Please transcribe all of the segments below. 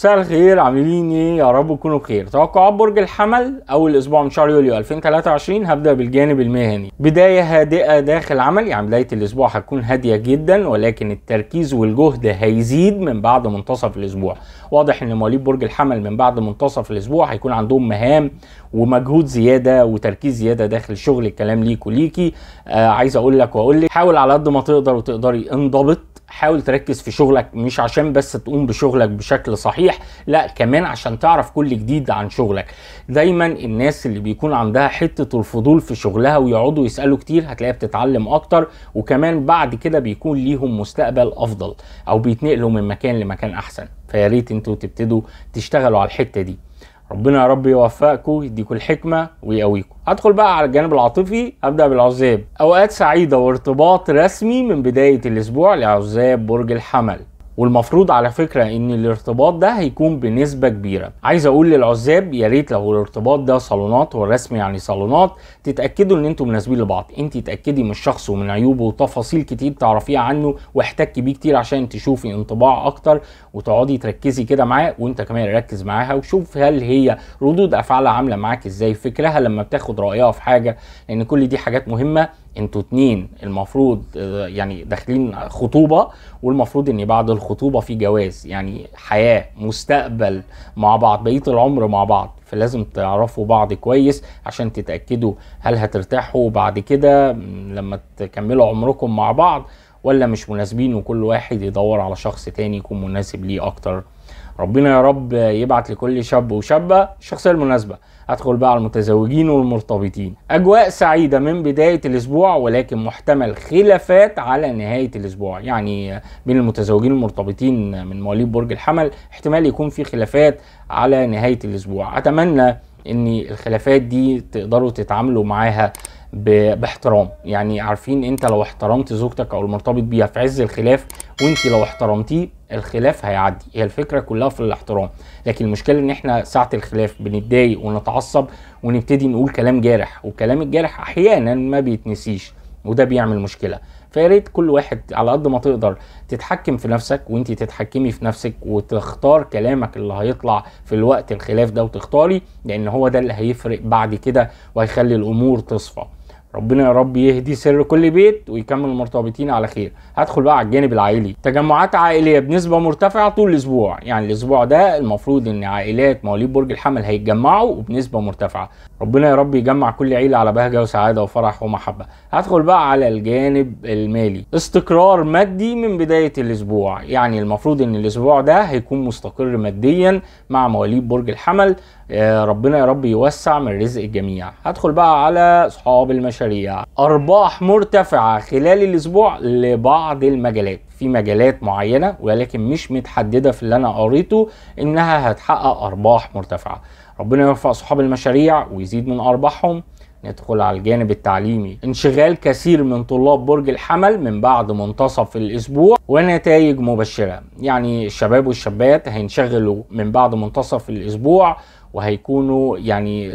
مساء الخير عاملين ايه يا رب تكونوا بخير توقعات برج الحمل اول اسبوع من شهر يوليو 2023 هبدا بالجانب المهني بدايه هادئه داخل عملي يعني بدايه الاسبوع هتكون هاديه جدا ولكن التركيز والجهد هيزيد من بعد منتصف الاسبوع واضح ان مواليد برج الحمل من بعد منتصف الاسبوع هيكون عندهم مهام ومجهود زياده وتركيز زياده داخل الشغل الكلام ليك وليكي آه عايز اقول لك واقول لك حاول على قد ما تقدر وتقدري انضبط حاول تركز في شغلك مش عشان بس تقوم بشغلك بشكل صحيح لا كمان عشان تعرف كل جديد عن شغلك دايما الناس اللي بيكون عندها حتة الفضول في شغلها ويقعدوا يسألوا كتير هتلاقيها بتتعلم اكتر وكمان بعد كده بيكون ليهم مستقبل افضل او بيتنقلوا من مكان لمكان احسن فياريت انتوا تبتدوا تشتغلوا على الحتة دي ربنا يا رب يوفقكم يديكم الحكمه ويقويكم هدخل بقى على الجانب العاطفي ابدا بالعزاب اوقات سعيده وارتباط رسمي من بدايه الاسبوع لعزاب برج الحمل والمفروض على فكره ان الارتباط ده هيكون بنسبه كبيره عايز اقول للعزاب يا ريت لو الارتباط ده صالونات والرسم يعني صالونات تتاكدوا ان انتوا مناسبين لبعض انت تأكدي من الشخص ومن عيوبه وتفاصيل كتير تعرفيها عنه واحتكي بيه كتير عشان تشوفي انطباع اكتر وتقعدي تركزي كده معاه وانت كمان ركز معاها وشوف هل هي ردود افعالها عامله معاك ازاي فكرها لما بتاخد رايها في حاجه لان كل دي حاجات مهمه انتوا اتنين المفروض آه، يعني داخلين خطوبه والمفروض ان بعد الخطوبه الخطوبه في جواز يعني حياه مستقبل مع بعض بقيه العمر مع بعض فلازم تعرفوا بعض كويس عشان تتاكدوا هل هترتاحوا بعد كده لما تكملوا عمركم مع بعض ولا مش مناسبين وكل واحد يدور على شخص تاني يكون مناسب ليه اكتر ربنا يا رب يبعت لكل شاب وشابه الشخصيه المناسبه ادخل بقى على المتزوجين والمرتبطين اجواء سعيده من بدايه الاسبوع ولكن محتمل خلافات على نهايه الاسبوع يعني بين المتزوجين والمرتبطين من مواليد برج الحمل احتمال يكون في خلافات على نهايه الاسبوع اتمنى ان الخلافات دي تقدروا تتعاملوا معاها باحترام يعني عارفين انت لو احترمت زوجتك او المرتبط بيها في عز الخلاف وانت لو احترمتيه الخلاف هيعدي هي الفكره كلها في الاحترام لكن المشكله ان احنا ساعه الخلاف بنتضايق ونتعصب ونبتدي نقول كلام جارح والكلام الجارح احيانا ما بيتنسيش وده بيعمل مشكله فيا ريت كل واحد على قد ما تقدر تتحكم في نفسك وانت تتحكمي في نفسك وتختار كلامك اللي هيطلع في الوقت الخلاف ده وتختاري لان هو ده اللي هيفرق بعد كده وهيخلي الامور تصفى ربنا يا رب يهدي سر كل بيت ويكمل المرتبطين على خير هدخل بقى على الجانب العائلي تجمعات عائليه بنسبه مرتفعه طول الاسبوع يعني الاسبوع ده المفروض ان عائلات مواليد برج الحمل هيتجمعوا وبنسبه مرتفعه ربنا يا رب يجمع كل عيله على بهجه وسعاده وفرح ومحبه هدخل بقى على الجانب المالي استقرار مادي من بدايه الاسبوع يعني المفروض ان الاسبوع ده هيكون مستقر ماديا مع مواليد برج الحمل ربنا يا رب يوسع من رزق الجميع هدخل بقى على اصحاب المشاريع ارباح مرتفعه خلال الاسبوع لبعض المجالات في مجالات معينه ولكن مش متحدده في اللي انا قريته انها هتحقق ارباح مرتفعه ربنا يرفع اصحاب المشاريع ويزيد من ارباحهم ندخل على الجانب التعليمي انشغال كثير من طلاب برج الحمل من بعد منتصف الاسبوع ونتائج مبشره يعني الشباب والشابات هينشغلوا من بعد منتصف الاسبوع وهيكونوا يعني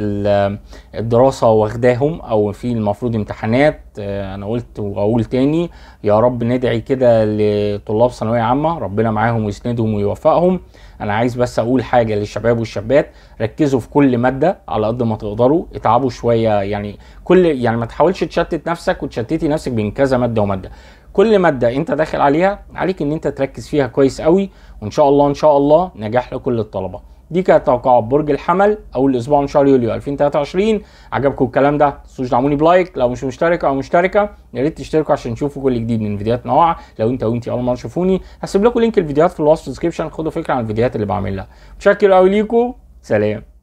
الدراسه واخداهم او في المفروض امتحانات آه، انا قلت واقول تاني يا رب ندعي كده لطلاب ثانويه عامه ربنا معاهم ويسندهم ويوفقهم انا عايز بس اقول حاجه للشباب والشابات ركزوا في كل ماده على قد ما تقدروا اتعبوا شويه يعني كل يعني ما تحاولش تشتت نفسك وتشتتي نفسك بين كذا ماده وماده كل ماده انت داخل عليها عليك ان انت تركز فيها كويس قوي وان شاء الله ان شاء الله نجاح لكل الطلبه دي كانت توقعات برج الحمل اول اسبوع من شهر يوليو 2023 عجبكم الكلام ده متنسوش تدعموني بلايك لو مش مشترك او مشتركه يا ريت تشتركوا عشان تشوفوا كل جديد من فيديوهات نوع لو انت وانت اول مره تشوفوني هسيب لكم لينك الفيديوهات في الوصف ديسكربشن خدوا فكره عن الفيديوهات اللي بعملها متشكر قوي ليكم سلام